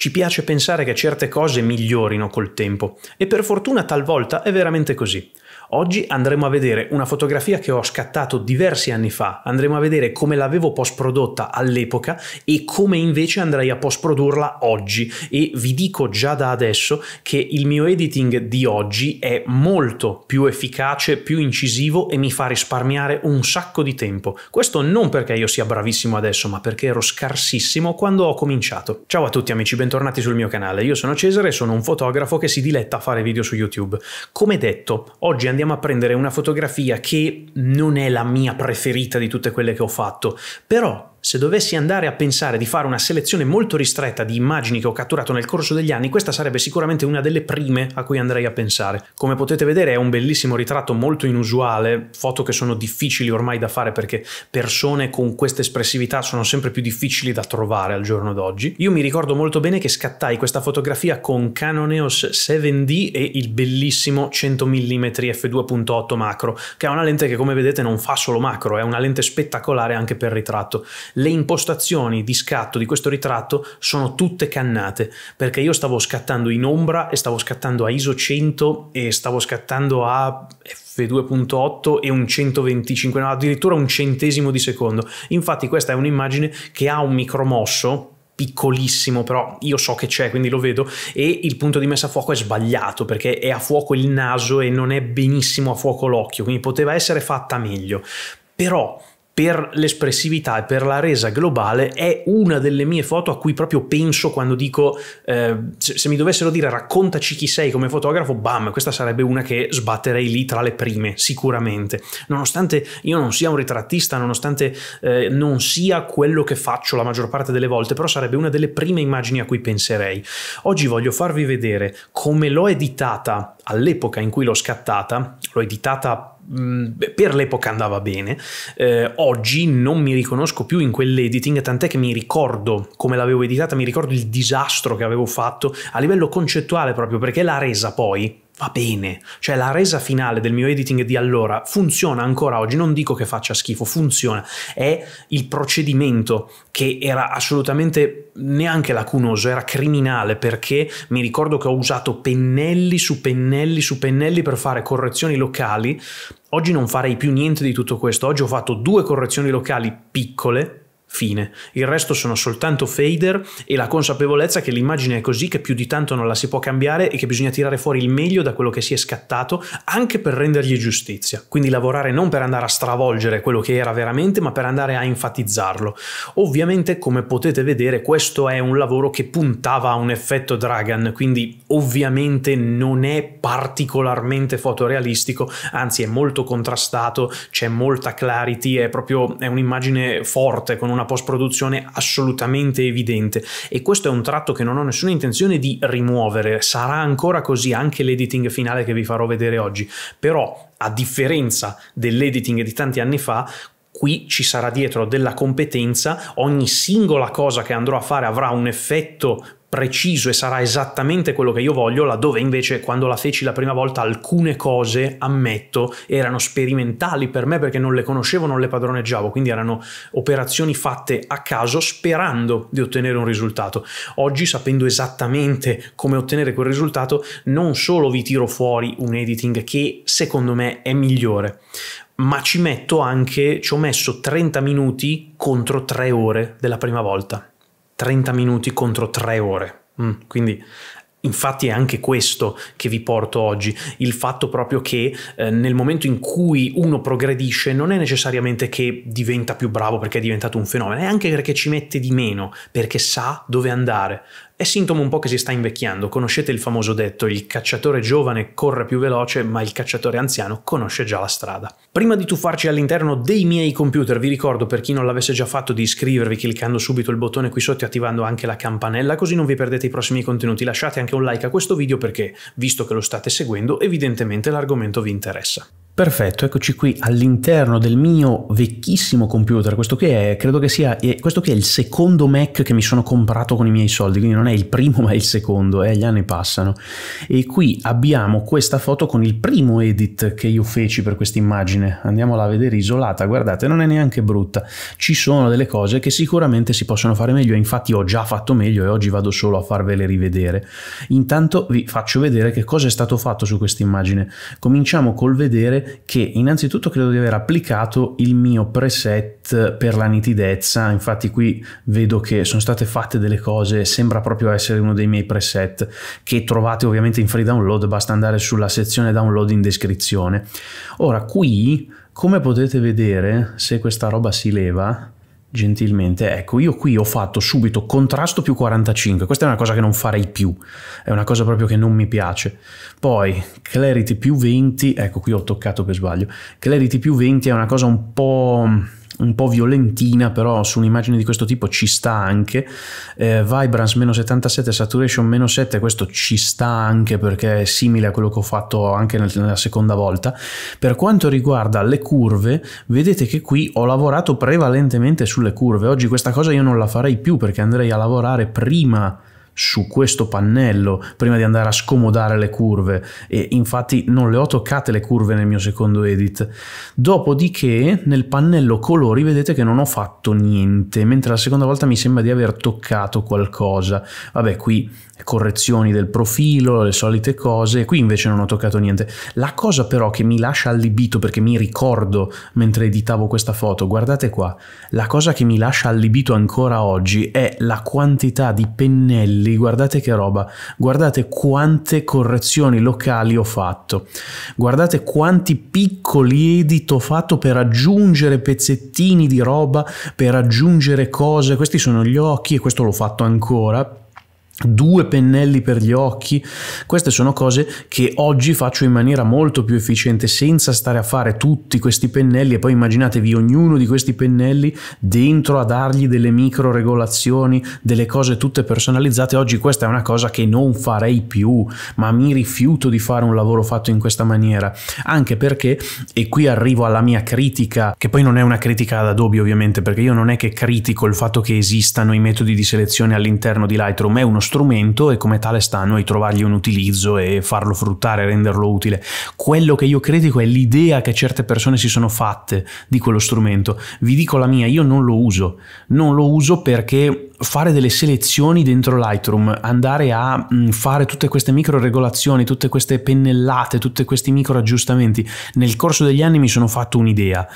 Ci piace pensare che certe cose migliorino col tempo e per fortuna talvolta è veramente così. Oggi andremo a vedere una fotografia che ho scattato diversi anni fa, andremo a vedere come l'avevo post prodotta all'epoca e come invece andrei a post produrla oggi e vi dico già da adesso che il mio editing di oggi è molto più efficace, più incisivo e mi fa risparmiare un sacco di tempo. Questo non perché io sia bravissimo adesso, ma perché ero scarsissimo quando ho cominciato. Ciao a tutti amici, bentornati sul mio canale. Io sono Cesare e sono un fotografo che si diletta a fare video su YouTube. Come detto, oggi andiamo andiamo a prendere una fotografia che non è la mia preferita di tutte quelle che ho fatto, però se dovessi andare a pensare di fare una selezione molto ristretta di immagini che ho catturato nel corso degli anni, questa sarebbe sicuramente una delle prime a cui andrei a pensare. Come potete vedere è un bellissimo ritratto molto inusuale, foto che sono difficili ormai da fare perché persone con questa espressività sono sempre più difficili da trovare al giorno d'oggi. Io mi ricordo molto bene che scattai questa fotografia con Canon EOS 7D e il bellissimo 100 mm f2.8 macro, che è una lente che come vedete non fa solo macro, è una lente spettacolare anche per ritratto le impostazioni di scatto di questo ritratto sono tutte cannate, perché io stavo scattando in ombra e stavo scattando a ISO 100 e stavo scattando a f2.8 e un 125, no, addirittura un centesimo di secondo. Infatti questa è un'immagine che ha un micromosso piccolissimo, però io so che c'è, quindi lo vedo, e il punto di messa a fuoco è sbagliato perché è a fuoco il naso e non è benissimo a fuoco l'occhio, quindi poteva essere fatta meglio. Però per l'espressività e per la resa globale è una delle mie foto a cui proprio penso quando dico eh, se, mi dovessero dire raccontaci chi sei come fotografo, bam, questa sarebbe una che sbatterei lì tra le prime, sicuramente. Nonostante io non sia un ritrattista, nonostante eh, non sia quello che faccio la maggior parte delle volte, però sarebbe una delle prime immagini a cui penserei. Oggi voglio farvi vedere come l'ho editata all'epoca in cui l'ho scattata, l'ho editata Mm, per l'epoca andava bene, eh, oggi non mi riconosco più in quell'editing, tant'è che mi ricordo come l'avevo editata, mi ricordo il disastro che avevo fatto a livello concettuale proprio perché l'ha resa poi va bene, cioè la resa finale del mio editing di allora funziona ancora oggi, non dico che faccia schifo, funziona, è il procedimento che era assolutamente neanche lacunoso, era criminale perché mi ricordo che ho usato pennelli su pennelli su pennelli per fare correzioni locali, oggi non farei più niente di tutto questo, oggi ho fatto due correzioni locali piccole, fine. Il resto sono soltanto fader e la consapevolezza che l'immagine è così, che più di tanto non la si può cambiare e che bisogna tirare fuori il meglio da quello che si è scattato anche per rendergli giustizia. Quindi lavorare non per andare a stravolgere quello che era veramente, ma per andare a enfatizzarlo. Ovviamente, come potete vedere, questo è un lavoro che puntava a un effetto Dragon, quindi ovviamente non è particolarmente fotorealistico, anzi è molto contrastato, c'è molta clarity, è proprio un'immagine forte con una una post-produzione assolutamente evidente e questo è un tratto che non ho nessuna intenzione di rimuovere, sarà ancora così anche l'editing finale che vi farò vedere oggi, però a differenza dell'editing di tanti anni fa, qui ci sarà dietro della competenza, ogni singola cosa che andrò a fare avrà un effetto preciso e sarà esattamente quello che io voglio, laddove invece quando la feci la prima volta alcune cose, ammetto, erano sperimentali per me perché non le conoscevo, non le padroneggiavo, quindi erano operazioni fatte a caso sperando di ottenere un risultato. Oggi sapendo esattamente come ottenere quel risultato, non solo vi tiro fuori un editing che secondo me è migliore, ma ci metto anche, ci ho messo 30 minuti contro 3 ore della prima volta. 30 minuti contro 3 ore. Mm, quindi Infatti è anche questo che vi porto oggi, il fatto proprio che eh, nel momento in cui uno progredisce non è necessariamente che diventa più bravo perché è diventato un fenomeno, è anche perché ci mette di meno, perché sa dove andare, è sintomo un po' che si sta invecchiando. Conoscete il famoso detto: il cacciatore giovane corre più veloce, ma il cacciatore anziano conosce già la strada. Prima di tuffarci all'interno dei miei computer, vi ricordo per chi non l'avesse già fatto di iscrivervi cliccando subito il bottone qui sotto e attivando anche la campanella, così non vi perdete i prossimi contenuti. Lasciate anche un like a questo video perché, visto che lo state seguendo, evidentemente l'argomento vi interessa. Perfetto, eccoci qui all'interno del mio vecchissimo computer, questo qui è, credo che sia, eh, questo qui è il secondo Mac che mi sono comprato con i miei soldi, quindi non è il primo ma è il secondo, eh, gli anni passano. E qui abbiamo questa foto con il primo edit che io feci per questa immagine, andiamola a vedere isolata, guardate non è neanche brutta, ci sono delle cose che sicuramente si possono fare meglio, infatti ho già fatto meglio e oggi vado solo a farvele rivedere. Intanto vi faccio vedere che cosa è stato fatto su questa immagine, cominciamo col vedere che innanzitutto credo di aver applicato il mio preset per la nitidezza, infatti qui vedo che sono state fatte delle cose, sembra proprio essere uno dei miei preset che trovate ovviamente in free download, basta andare sulla sezione download in descrizione. Ora qui, come potete vedere, se questa roba si leva, gentilmente. Ecco, io qui ho fatto subito contrasto più 45, questa è una cosa che non farei più, è una cosa proprio che non mi piace. Poi clarity più 20, ecco qui ho toccato per sbaglio, clarity più 20 è una cosa un po' un po' violentina, però su un'immagine di questo tipo ci sta anche. Eh, vibrance meno 77, saturation meno 7, questo ci sta anche perché è simile a quello che ho fatto anche nel, nella seconda volta. Per quanto riguarda le curve, vedete che qui ho lavorato prevalentemente sulle curve. Oggi questa cosa io non la farei più perché andrei a lavorare prima su questo pannello prima di andare a scomodare le curve e infatti non le ho toccate le curve nel mio secondo edit dopodiché nel pannello colori vedete che non ho fatto niente mentre la seconda volta mi sembra di aver toccato qualcosa vabbè qui correzioni del profilo le solite cose qui invece non ho toccato niente la cosa però che mi lascia allibito perché mi ricordo mentre editavo questa foto guardate qua la cosa che mi lascia allibito ancora oggi è la quantità di pennelli belli, guardate che roba, guardate quante correzioni locali ho fatto, guardate quanti piccoli edit ho fatto per aggiungere pezzettini di roba, per aggiungere cose, questi sono gli occhi e questo l'ho fatto ancora due pennelli per gli occhi, queste sono cose che oggi faccio in maniera molto più efficiente senza stare a fare tutti questi pennelli e poi immaginatevi ognuno di questi pennelli dentro a dargli delle micro regolazioni, delle cose tutte personalizzate, oggi questa è una cosa che non farei più, ma mi rifiuto di fare un lavoro fatto in questa maniera, anche perché, e qui arrivo alla mia critica, che poi non è una critica ad Adobe ovviamente, perché io non è che critico il fatto che esistano i metodi di selezione all'interno di Lightroom, è uno strumento e come tale sta a noi trovargli un utilizzo e farlo fruttare, renderlo utile. Quello che io critico è l'idea che certe persone si sono fatte di quello strumento. Vi dico la mia, io non lo uso. Non lo uso perché fare delle selezioni dentro Lightroom, andare a mm, fare tutte queste micro regolazioni, tutte queste pennellate, tutti questi micro aggiustamenti, nel corso degli anni mi sono fatto un'idea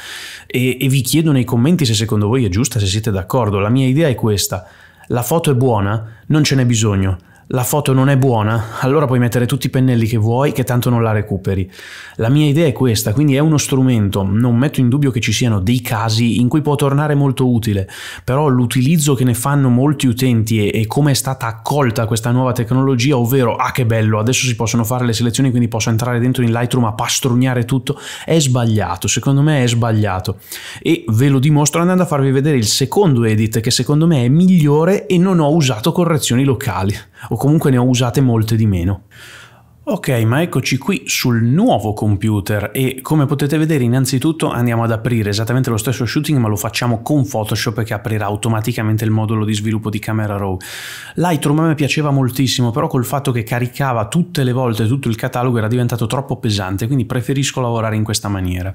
e, e vi chiedo nei commenti se secondo voi è giusta, se siete d'accordo. La mia idea è questa la foto è buona, non ce n'è bisogno, la foto non è buona, allora puoi mettere tutti i pennelli che vuoi, che tanto non la recuperi. La mia idea è questa, quindi è uno strumento, non metto in dubbio che ci siano dei casi in cui può tornare molto utile, però l'utilizzo che ne fanno molti utenti e, e come è stata accolta questa nuova tecnologia, ovvero ah che bello, adesso si possono fare le selezioni, quindi posso entrare dentro in Lightroom a pastrugnare tutto, è sbagliato, secondo me è sbagliato. E ve lo dimostro andando a farvi vedere il secondo edit che secondo me è migliore e non ho usato correzioni locali o comunque ne ho usate molte di meno. Ok, ma eccoci qui sul nuovo computer e come potete vedere innanzitutto andiamo ad aprire esattamente lo stesso shooting ma lo facciamo con Photoshop che aprirà automaticamente il modulo di sviluppo di Camera Raw. Lightroom a me piaceva moltissimo però col fatto che caricava tutte le volte tutto il catalogo era diventato troppo pesante quindi preferisco lavorare in questa maniera.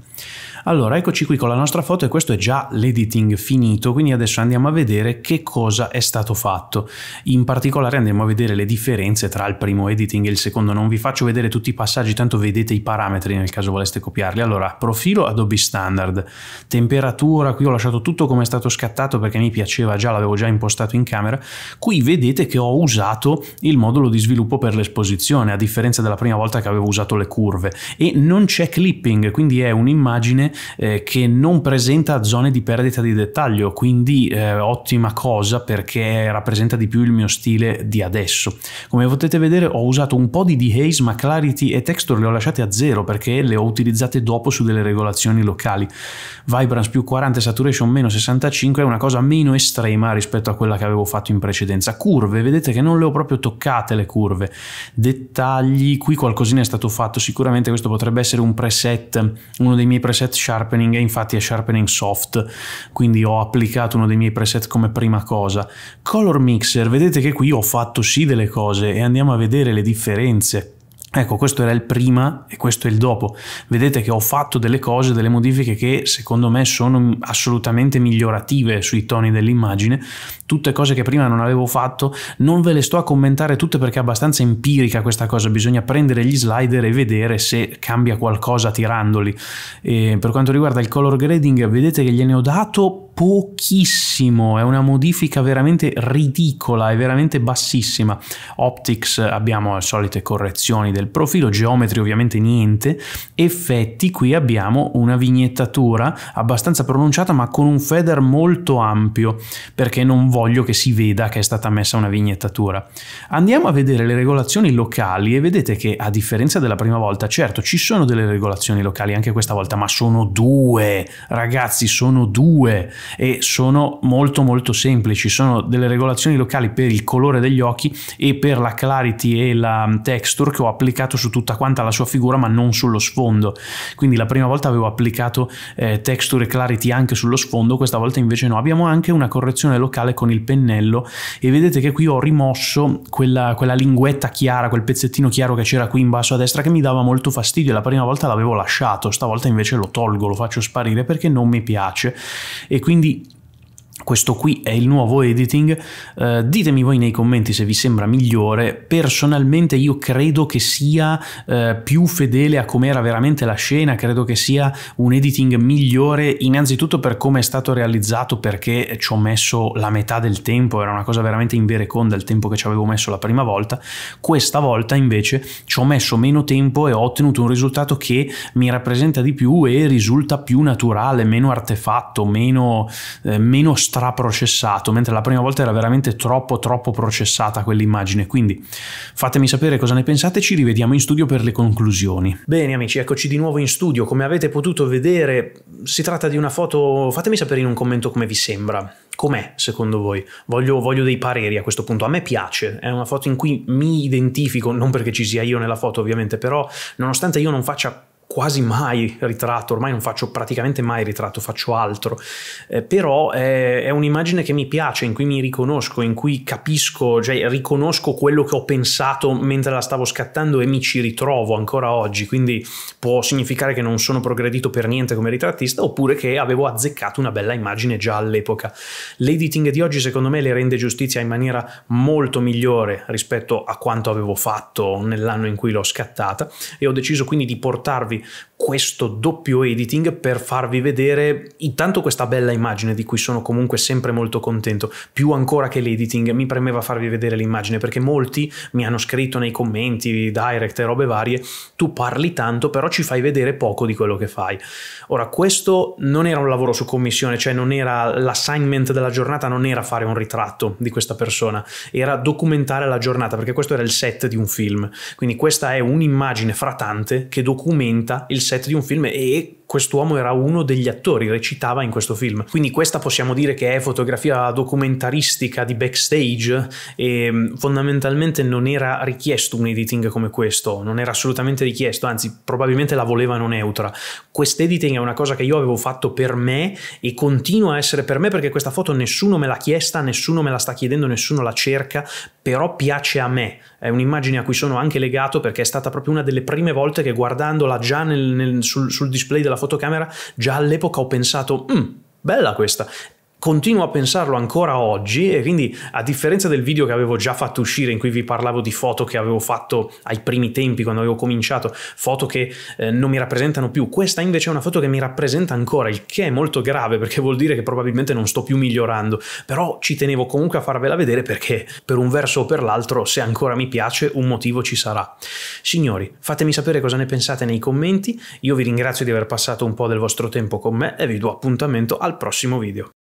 Allora, eccoci qui con la nostra foto e questo è già l'editing finito, quindi adesso andiamo a vedere che cosa è stato fatto. In particolare andiamo a vedere le differenze tra il primo editing e il secondo. Non vi faccio vedere tutti i passaggi, tanto vedete i parametri nel caso voleste copiarli. Allora, profilo Adobe Standard, temperatura, qui ho lasciato tutto come è stato scattato perché mi piaceva già, l'avevo già impostato in camera. Qui vedete che ho usato il modulo di sviluppo per l'esposizione, a differenza della prima volta che avevo usato le curve. E non c'è clipping, quindi è un'immagine eh, che non presenta zone di perdita di dettaglio, quindi eh, ottima cosa perché rappresenta di più il mio stile di adesso. Come potete vedere ho usato un po' di dehaze ma clarity e texture le ho lasciate a zero perché le ho utilizzate dopo su delle regolazioni locali. Vibrance più 40, saturation meno 65 è una cosa meno estrema rispetto a quella che avevo fatto in precedenza. Curve, vedete che non le ho proprio toccate le curve. Dettagli, qui qualcosina è stato fatto, sicuramente questo potrebbe essere un preset, uno dei miei preset sharpening e infatti è sharpening soft, quindi ho applicato uno dei miei preset come prima cosa. Color mixer, vedete che qui ho fatto sì delle cose e andiamo a vedere le differenze. Ecco, questo era il prima e questo è il dopo. Vedete che ho fatto delle cose, delle modifiche che secondo me sono assolutamente migliorative sui toni dell'immagine, tutte cose che prima non avevo fatto, non ve le sto a commentare tutte perché è abbastanza empirica questa cosa, bisogna prendere gli slider e vedere se cambia qualcosa tirandoli. E per quanto riguarda il color grading, vedete che gliene ho dato pochissimo, è una modifica veramente ridicola, è veramente bassissima. Optics abbiamo le solite correzioni del profilo, geometri ovviamente niente, effetti qui abbiamo una vignettatura abbastanza pronunciata ma con un feather molto ampio perché non voglio che si veda che è stata messa una vignettatura. Andiamo a vedere le regolazioni locali e vedete che a differenza della prima volta, certo ci sono delle regolazioni locali anche questa volta, ma sono due, ragazzi sono due e sono molto molto semplici, sono delle regolazioni locali per il colore degli occhi e per la clarity e la mm, texture che ho applicato su tutta quanta la sua figura ma non sullo sfondo, quindi la prima volta avevo applicato eh, texture e clarity anche sullo sfondo, questa volta invece no, abbiamo anche una correzione locale con il pennello e vedete che qui ho rimosso quella, quella linguetta chiara, quel pezzettino chiaro che c'era qui in basso a destra che mi dava molto fastidio la prima volta l'avevo lasciato, stavolta invece lo tolgo, lo faccio sparire perché non mi piace e quindi the questo qui è il nuovo editing, uh, ditemi voi nei commenti se vi sembra migliore, personalmente io credo che sia uh, più fedele a com'era veramente la scena, credo che sia un editing migliore innanzitutto per come è stato realizzato perché ci ho messo la metà del tempo, era una cosa veramente in invereconda il tempo che ci avevo messo la prima volta, questa volta invece ci ho messo meno tempo e ho ottenuto un risultato che mi rappresenta di più e risulta più naturale, meno artefatto, meno, eh, meno stato straprocessato, mentre la prima volta era veramente troppo troppo processata quell'immagine, quindi fatemi sapere cosa ne pensate, ci rivediamo in studio per le conclusioni. Bene amici, eccoci di nuovo in studio, come avete potuto vedere si tratta di una foto, fatemi sapere in un commento come vi sembra, com'è secondo voi? Voglio, voglio, dei pareri a questo punto. A me piace, è una foto in cui mi identifico, non perché ci sia io nella foto ovviamente, però nonostante io non faccia quasi mai ritratto, ormai non faccio praticamente mai ritratto, faccio altro, eh, però è, è un'immagine che mi piace, in cui mi riconosco, in cui capisco, cioè riconosco quello che ho pensato mentre la stavo scattando e mi ci ritrovo ancora oggi, quindi può significare che non sono progredito per niente come ritrattista oppure che avevo azzeccato una bella immagine già all'epoca. L'editing di oggi secondo me le rende giustizia in maniera molto migliore rispetto a quanto avevo fatto nell'anno in cui l'ho scattata e ho deciso quindi di portarvi we questo doppio editing per farvi vedere intanto questa bella immagine di cui sono comunque sempre molto contento, più ancora che l'editing mi premeva farvi vedere l'immagine perché molti mi hanno scritto nei commenti, direct e robe varie, tu parli tanto però ci fai vedere poco di quello che fai. Ora questo non era un lavoro su commissione, cioè non era l'assignment della giornata, non era fare un ritratto di questa persona, era documentare la giornata perché questo era il set di un film, quindi questa è un'immagine fra tante che documenta il set di un film e quest'uomo era uno degli attori, recitava in questo film. Quindi questa possiamo dire che è fotografia documentaristica di backstage e mm, fondamentalmente non era richiesto un editing come questo, non era assolutamente richiesto, anzi probabilmente la volevano neutra. Quest'editing è una cosa che io avevo fatto per me e continua a essere per me perché questa foto nessuno me l'ha chiesta, nessuno me la sta chiedendo, nessuno la cerca, però piace a me, è un'immagine a cui sono anche legato perché è stata proprio una delle prime volte che guardandola già nel, nel, sul, sul, display della fotocamera, già all'epoca ho pensato, mm, bella questa, Continuo a pensarlo ancora oggi e quindi a differenza del video che avevo già fatto uscire in cui vi parlavo di foto che avevo fatto ai primi tempi quando avevo cominciato, foto che eh, non mi rappresentano più, questa invece è una foto che mi rappresenta ancora, il che è molto grave perché vuol dire che probabilmente non sto più migliorando, però ci tenevo comunque a farvela vedere perché per un verso o per l'altro se ancora mi piace un motivo ci sarà. Signori, fatemi sapere cosa ne pensate nei commenti, io vi ringrazio di aver passato un po' del vostro tempo con me e vi do appuntamento al prossimo video.